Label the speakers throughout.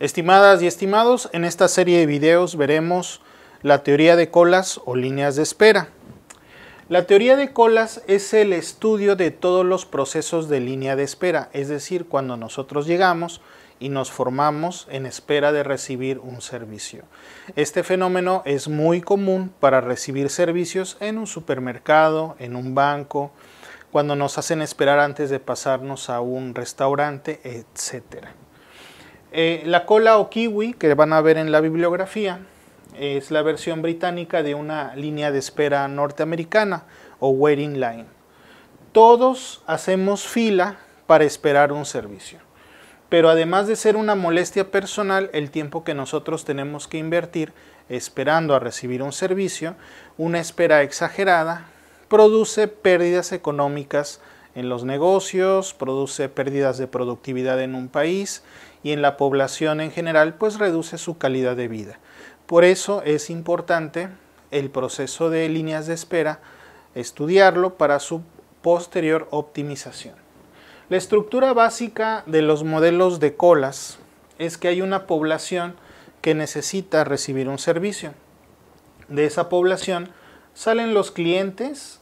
Speaker 1: Estimadas y estimados, en esta serie de videos veremos la teoría de colas o líneas de espera. La teoría de colas es el estudio de todos los procesos de línea de espera, es decir, cuando nosotros llegamos y nos formamos en espera de recibir un servicio. Este fenómeno es muy común para recibir servicios en un supermercado, en un banco, cuando nos hacen esperar antes de pasarnos a un restaurante, etcétera. Eh, la cola o kiwi, que van a ver en la bibliografía, es la versión británica de una línea de espera norteamericana o waiting line. Todos hacemos fila para esperar un servicio. Pero además de ser una molestia personal, el tiempo que nosotros tenemos que invertir esperando a recibir un servicio, una espera exagerada, produce pérdidas económicas en los negocios, produce pérdidas de productividad en un país y en la población en general, pues reduce su calidad de vida. Por eso es importante el proceso de líneas de espera, estudiarlo para su posterior optimización. La estructura básica de los modelos de colas es que hay una población que necesita recibir un servicio. De esa población salen los clientes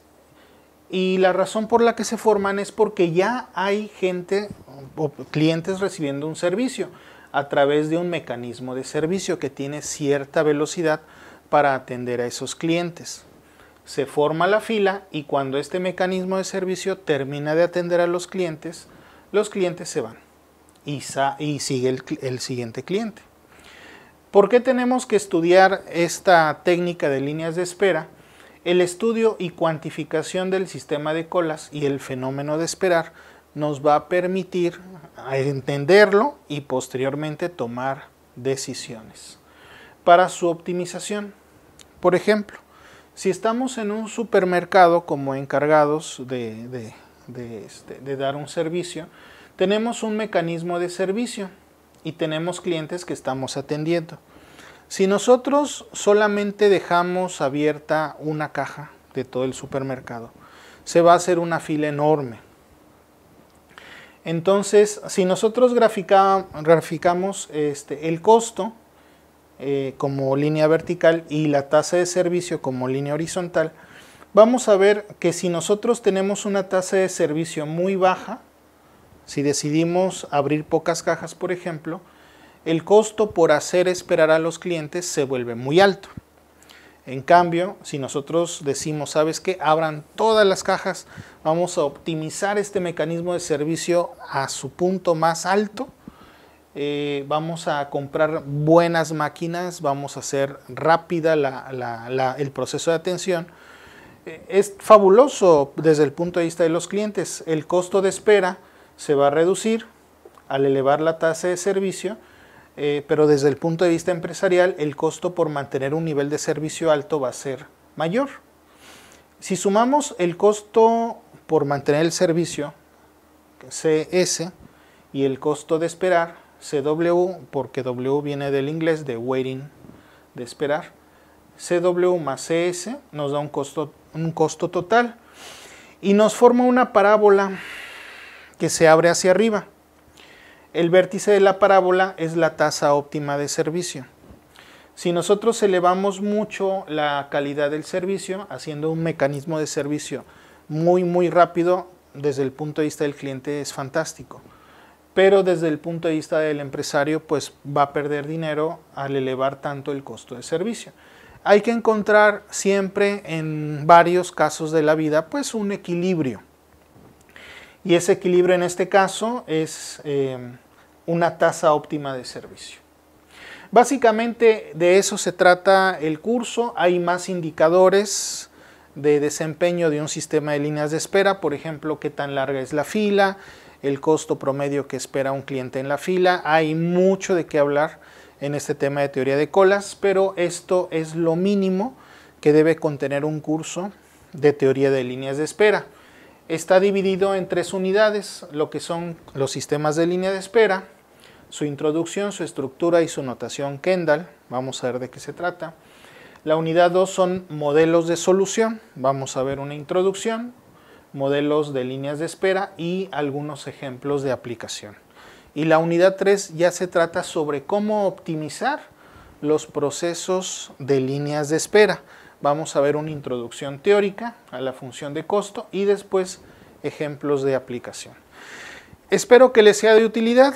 Speaker 1: y la razón por la que se forman es porque ya hay gente o clientes recibiendo un servicio a través de un mecanismo de servicio que tiene cierta velocidad para atender a esos clientes. Se forma la fila y cuando este mecanismo de servicio termina de atender a los clientes, los clientes se van y, y sigue el, el siguiente cliente. ¿Por qué tenemos que estudiar esta técnica de líneas de espera? El estudio y cuantificación del sistema de colas y el fenómeno de esperar nos va a permitir entenderlo y posteriormente tomar decisiones. Para su optimización, por ejemplo, si estamos en un supermercado como encargados de, este, dar un servicio, tenemos un mecanismo de servicio y tenemos clientes que estamos atendiendo. Si nosotros solamente dejamos abierta una caja de todo el supermercado, se va a hacer una fila enorme. Entonces, si nosotros graficamos este, el costo eh, como línea vertical y la tasa de servicio como línea horizontal, vamos a ver que si nosotros tenemos una tasa de servicio muy baja, si decidimos abrir pocas cajas, por ejemplo, el costo por hacer esperar a los clientes se vuelve muy alto. En cambio, si nosotros decimos, sabes que abran todas las cajas, vamos a optimizar este mecanismo de servicio a su punto más alto, eh, vamos a comprar buenas máquinas, vamos a hacer rápida el proceso de atención. Eh, es fabuloso desde el punto de vista de los clientes. El costo de espera se va a reducir al elevar la tasa de servicio eh, pero desde el punto de vista empresarial el costo por mantener un nivel de servicio alto va a ser mayor. Si sumamos el costo por mantener el servicio, CS, y el costo de esperar, CW, porque W viene del inglés de waiting, de esperar, CW más CS nos da un costo, un costo total y nos forma una parábola que se abre hacia arriba. El vértice de la parábola es la tasa óptima de servicio. Si nosotros elevamos mucho la calidad del servicio, haciendo un mecanismo de servicio muy, muy rápido, desde el punto de vista del cliente es fantástico. Pero desde el punto de vista del empresario, pues va a perder dinero al elevar tanto el costo de servicio. Hay que encontrar siempre en varios casos de la vida, pues un equilibrio. Y ese equilibrio en este caso es... Eh, una tasa óptima de servicio. Básicamente de eso se trata el curso. Hay más indicadores de desempeño de un sistema de líneas de espera, por ejemplo, qué tan larga es la fila, el costo promedio que espera un cliente en la fila. Hay mucho de qué hablar en este tema de teoría de colas, pero esto es lo mínimo que debe contener un curso de teoría de líneas de espera. Está dividido en tres unidades, lo que son los sistemas de línea de espera, su introducción, su estructura y su notación Kendall. Vamos a ver de qué se trata. La unidad 2 son modelos de solución. Vamos a ver una introducción, modelos de líneas de espera y algunos ejemplos de aplicación. Y la unidad 3 ya se trata sobre cómo optimizar los procesos de líneas de espera. Vamos a ver una introducción teórica a la función de costo y después ejemplos de aplicación. Espero que les sea de utilidad.